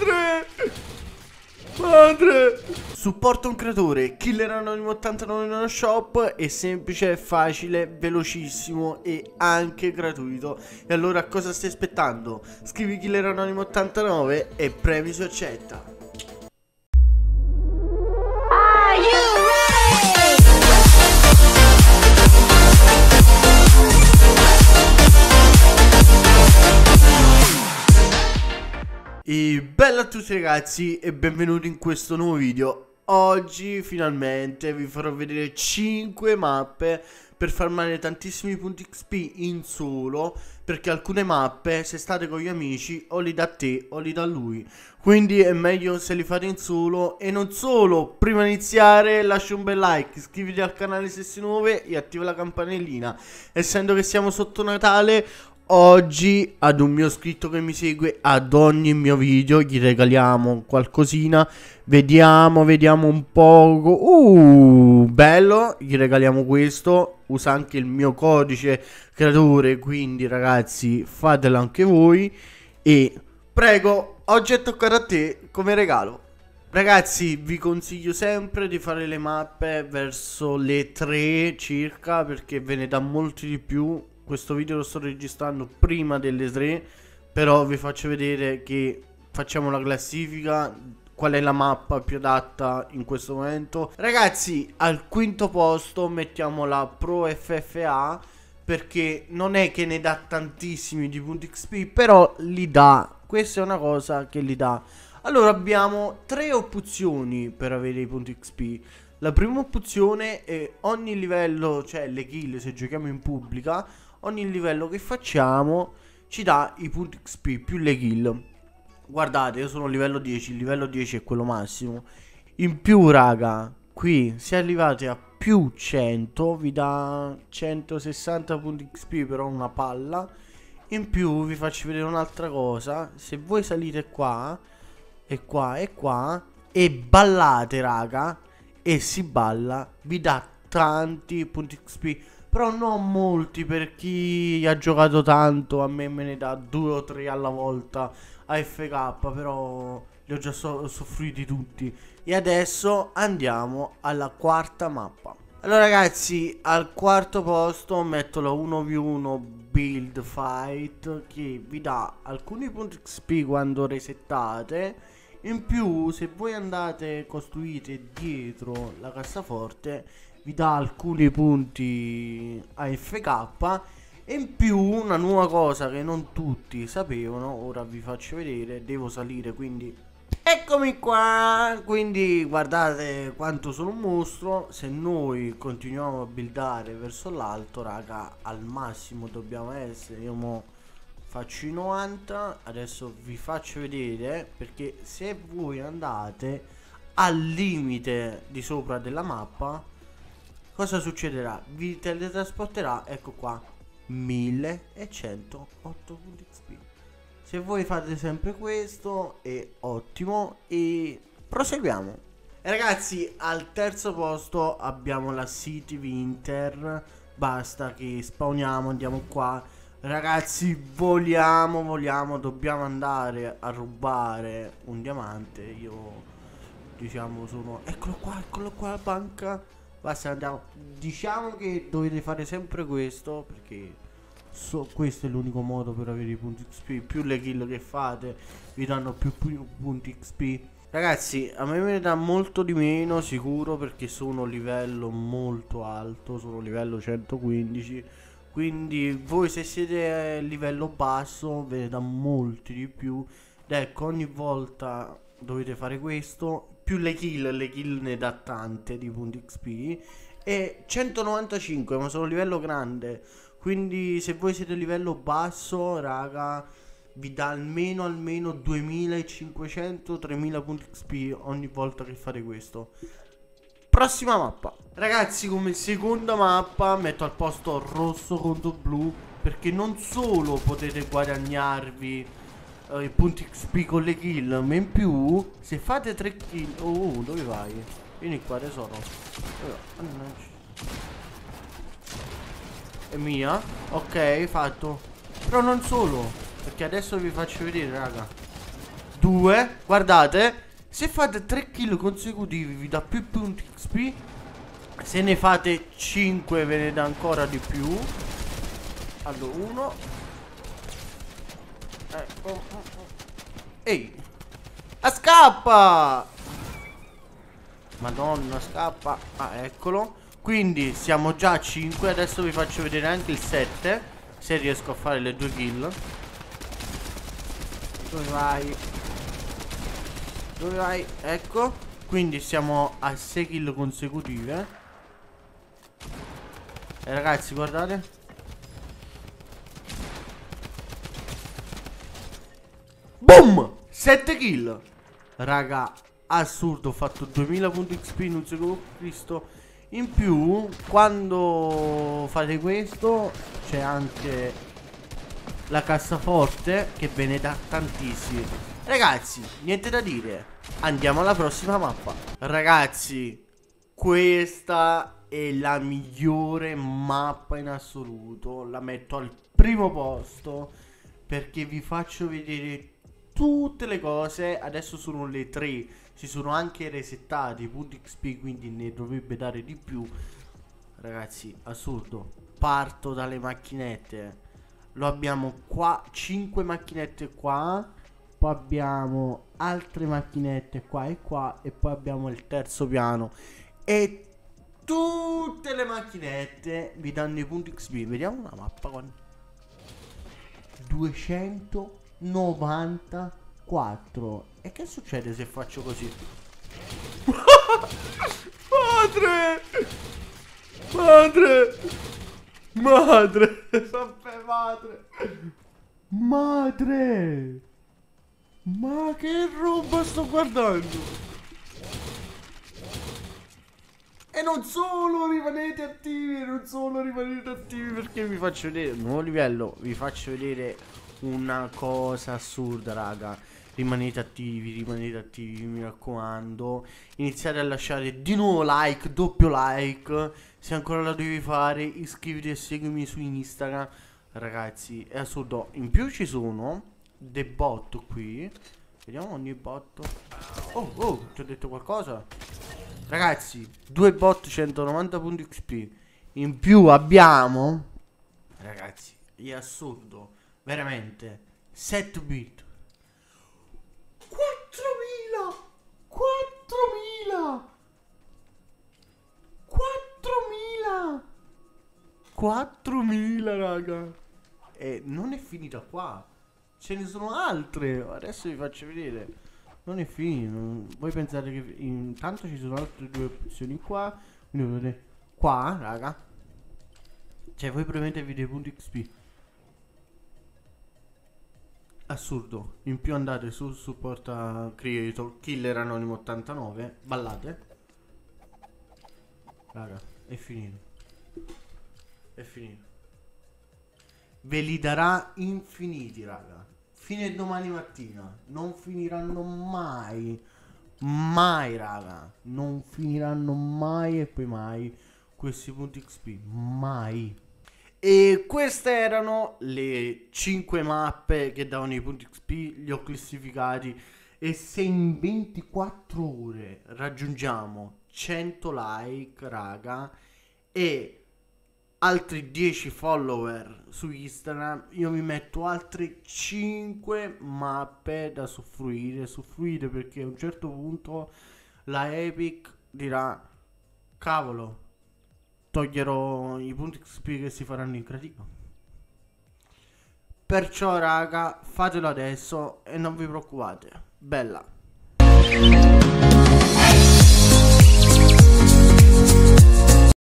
Madre! Madre! Supporta un creatore, killer anonimo 89 non shop è semplice, facile, velocissimo e anche gratuito. E allora cosa stai aspettando? Scrivi killer anonimo 89 e premi su accetta. E bella a tutti ragazzi e benvenuti in questo nuovo video Oggi finalmente vi farò vedere 5 mappe per farmare tantissimi punti XP in solo Perché alcune mappe se state con gli amici o li da te o li da lui Quindi è meglio se li fate in solo E non solo, prima di iniziare lascia un bel like Iscriviti al canale se sei nuovo e attiva la campanellina Essendo che siamo sotto Natale oggi ad un mio iscritto che mi segue ad ogni mio video gli regaliamo qualcosina vediamo vediamo un poco uh bello gli regaliamo questo usa anche il mio codice creatore quindi ragazzi fatelo anche voi e prego oggi è toccato a te come regalo Ragazzi, vi consiglio sempre di fare le mappe verso le 3 circa perché ve ne dà molti di più questo video lo sto registrando prima delle 3 però vi faccio vedere che facciamo la classifica qual è la mappa più adatta in questo momento ragazzi al quinto posto mettiamo la Pro FFA perché non è che ne dà tantissimi di punti XP però li dà questa è una cosa che li dà allora abbiamo tre opzioni per avere i punti XP la prima opzione è ogni livello, cioè le kill se giochiamo in pubblica, ogni livello che facciamo ci dà i punti XP più le kill. Guardate, io sono livello 10, il livello 10 è quello massimo. In più, raga, qui se arrivate a più 100 vi dà 160 punti XP, però una palla. In più vi faccio vedere un'altra cosa, se voi salite qua e qua e qua e ballate, raga, e si balla, vi dà tanti punti XP però non molti per chi ha giocato tanto, a me me ne dà due o tre alla volta AFK, però li ho già so- soffriti tutti. E adesso andiamo alla quarta mappa. Allora ragazzi, al quarto posto metto la 1v1 build fight che vi dà alcuni punti XP quando resettate. In più, se voi andate costruite dietro la cassaforte, vi dà alcuni punti AFK e in più una nuova cosa che non tutti sapevano, ora vi faccio vedere, devo salire quindi Eccomi qua, quindi guardate quanto sono un mostro, se noi continuiamo a buildare verso l'alto raga al massimo dobbiamo essere, io mo faccio i 90, adesso vi faccio vedere perché se voi andate al limite di sopra della mappa cosa succederà? Vi teletrasporterà, ecco qua, 1108 punti XP. Se voi fate sempre questo è ottimo e proseguiamo. E ragazzi, al terzo posto abbiamo la City Winter. Basta che spawniamo, andiamo qua. Ragazzi, vogliamo, vogliamo, dobbiamo andare a rubare un diamante. Io, diciamo, sono... Eccolo qua, eccolo qua la banca basta andiamo diciamo che dovete fare sempre questo perché so, questo è l'unico modo per avere i punti XP più le kill che fate vi danno più, più punti XP Ragazzi, a me me ne dà molto di meno sicuro perché sono livello molto alto, sono livello 115, quindi voi se siete livello basso ve ne dà molti di più. Ed ecco, ogni volta dovete fare questo più le kill, le kill ne dà tante di punti XP e 195 ma sono livello grande quindi se voi siete livello basso raga vi dà almeno almeno 2500 3000 punti XP ogni volta che fate questo prossima mappa ragazzi come seconda mappa metto al posto rosso contro blu perché non solo potete guadagnarvi eh, i punti XP con le kill, ma in più se fate 3 kill... Oh, oh, dove vai? Vieni qua tesoro. È mia? Ok, fatto. Però non solo, perché adesso vi faccio vedere, raga. Due, guardate, se fate 3 kill consecutivi vi dà più punti XP se ne fate 5 ve ne dà ancora di più Allora 1 eh, oh, oh, oh. Ehi! Ah, scappa! Madonna, scappa. Ah, eccolo. Quindi siamo già a 5. Adesso vi faccio vedere anche il 7. Se riesco a fare le due kill. Dove vai? Dove vai? Ecco. Quindi siamo a 6 kill consecutive. E eh, ragazzi, guardate. Boom! 7 kill. Raga, assurdo, ho fatto 2000 punti XP in un secondo Cristo. In più, quando fate questo, c'è anche la cassaforte che ve ne dà tantissimi. Ragazzi, niente da dire. Andiamo alla prossima mappa. Ragazzi, questa è la migliore mappa in assoluto. La metto al primo posto perché vi faccio vedere tutte le cose adesso sono le 3 si sono anche resettati i punti XP quindi ne dovrebbe dare di più ragazzi assurdo parto dalle macchinette lo abbiamo qua 5 macchinette qua poi abbiamo altre macchinette qua e qua e poi abbiamo il terzo piano e tutte le macchinette vi danno i punti XP vediamo una mappa con 200 94. E che succede se faccio così? 4 Madre! Madre! Sappè madre! Madre! Ma che roba sto guardando? E non solo rimanete attivi, non solo rimanete attivi perché vi faccio vedere, nuovo livello, vi faccio vedere una cosa assurda, raga. Rimanete attivi, rimanete attivi, mi raccomando. Iniziate a lasciare di nuovo like, doppio like. Se ancora la devi fare, iscriviti e seguimi su Instagram. Ragazzi, è assurdo. In più ci sono dei bot qui. Vediamo ogni bot. Oh, oh, ti ho detto qualcosa? Ragazzi, due bot 190 punti XP. In più abbiamo... Ragazzi, è assurdo veramente 7 bit 4000 4000 4000 4000 raga e non è finita qua ce ne sono altre adesso vi faccio vedere non è finito voi pensate che intanto ci sono altre due opzioni qua quindi vedete qua raga cioè voi premetevi dei punti XP assurdo. In più andate su supporta uh, creator Killer Anonimo 89, ballate. Raga, è finito. È finito. Ve li darà infiniti, raga. Fine domani mattina. Non finiranno mai. Mai, raga. Non finiranno mai e poi mai questi punti XP. Mai. E queste erano le 5 mappe che davano i punti XP, li ho classificati e se in 24 ore raggiungiamo 100 like, raga, e altri 10 follower su Instagram, io mi metto altre 5 mappe da soffruire, soffruire perché a un certo punto la Epic dirà cavolo toglierò i punti XP che si faranno in credito. Perciò raga, fatelo adesso e non vi preoccupate. Bella.